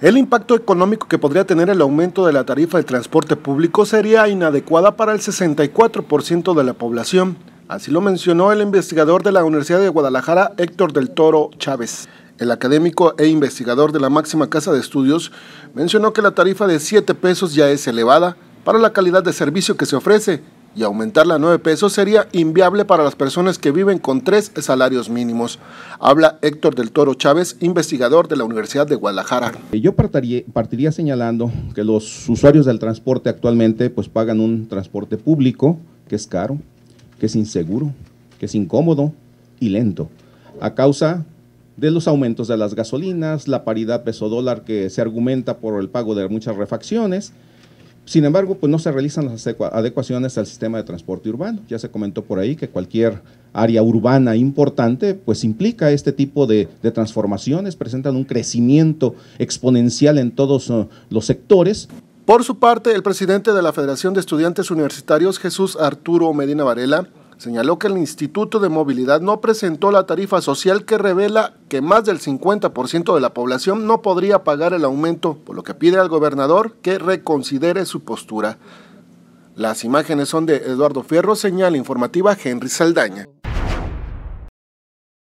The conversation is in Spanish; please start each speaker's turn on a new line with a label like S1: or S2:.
S1: El impacto económico que podría tener el aumento de la tarifa del transporte público sería inadecuada para el 64% de la población. Así lo mencionó el investigador de la Universidad de Guadalajara, Héctor del Toro Chávez. El académico e investigador de la máxima casa de estudios mencionó que la tarifa de 7 pesos ya es elevada para la calidad de servicio que se ofrece y aumentarla a 9 pesos sería inviable para las personas que viven con tres salarios mínimos. Habla Héctor del Toro Chávez, investigador de la Universidad de Guadalajara.
S2: Eh, yo partiría, partiría señalando que los usuarios del transporte actualmente pues pagan un transporte público que es caro, que es inseguro, que es incómodo y lento a causa de los aumentos de las gasolinas, la paridad peso dólar que se argumenta por el pago de muchas refacciones, sin embargo, pues no se realizan las adecuaciones al sistema de transporte urbano. Ya se comentó por ahí que cualquier área urbana importante pues implica este tipo de, de transformaciones, presentan un crecimiento exponencial en todos uh, los sectores.
S1: Por su parte, el presidente de la Federación de Estudiantes Universitarios, Jesús Arturo Medina Varela, señaló que el Instituto de Movilidad no presentó la tarifa social que revela que más del 50% de la población no podría pagar el aumento, por lo que pide al gobernador que reconsidere su postura. Las imágenes son de Eduardo Fierro, señal informativa Henry Saldaña.